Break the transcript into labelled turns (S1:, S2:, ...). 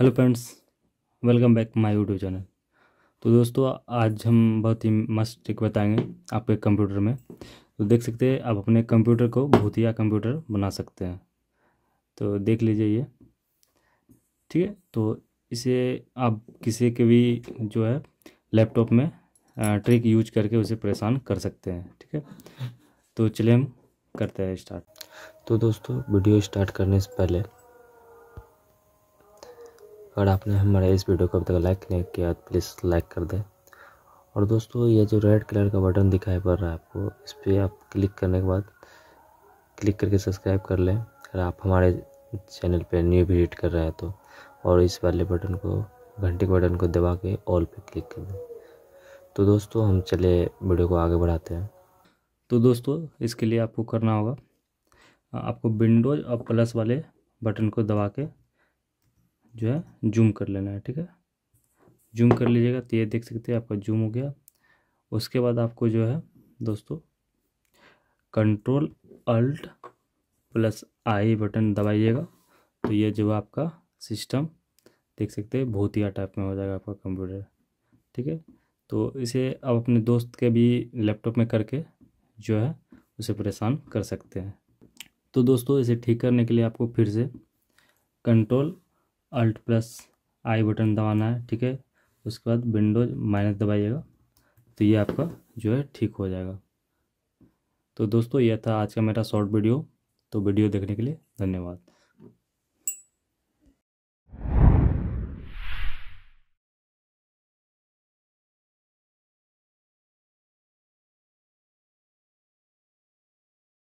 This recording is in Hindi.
S1: hello friends welcome back my YouTube channel तो दोस्तों आज हम बहुत ही मस्त ट्रिक बताएंगे आपके कंप्यूटर में तो देख सकते हैं आप अपने कंप्यूटर को भूतिया कंप्यूटर बना सकते हैं तो देख लीजिए ये ठीक है तो इसे आप किसी के भी जो है लैपटॉप में ट्रिक यूज करके उसे परेशान कर सकते हैं ठीक है तो चलिए हम करते हैं स्टार्ट तो दोस्तों वीडियो स्टार्ट करने से पहले अगर आपने हमारे इस वीडियो को अभी तक लाइक नहीं किया प्लीज़ तो लाइक कर दें और दोस्तों ये जो रेड कलर का बटन दिखाई पड़ रहा है आपको इस पर आप क्लिक करने के बाद क्लिक करके सब्सक्राइब कर लें अगर आप हमारे चैनल पर न्यू विजिट कर रहे हैं तो और इस वाले बटन को घंटे के बटन को दबा के ऑल पर क्लिक कर दें तो दोस्तों हम चले वीडियो को आगे बढ़ाते हैं तो दोस्तों इसके लिए आपको करना होगा आपको विंडोज और प्लस वाले बटन को दबा के जो है जूम कर लेना है ठीक है जूम कर लीजिएगा तो ये देख सकते हैं आपका जूम हो गया उसके बाद आपको जो है दोस्तों control alt plus I button दबाइएगा तो ये जो आपका सिस्टम देख सकते हैं भूतिया टाइप में हो जाएगा आपका कंप्यूटर ठीक है तो इसे आप अपने दोस्त के भी लैपटॉप में करके जो है उसे परेशान कर सकते हैं तो दोस्तों इसे ठीक करने के लिए आपको फिर से control alt plus I button दबाना है ठीक है उसके बाद विंडो माइनस दबाइएगा तो ये आपका जो है ठीक हो जाएगा तो दोस्तों यह था आज का मेरा शॉर्ट वीडियो तो वीडियो देखने के लिए धन्यवाद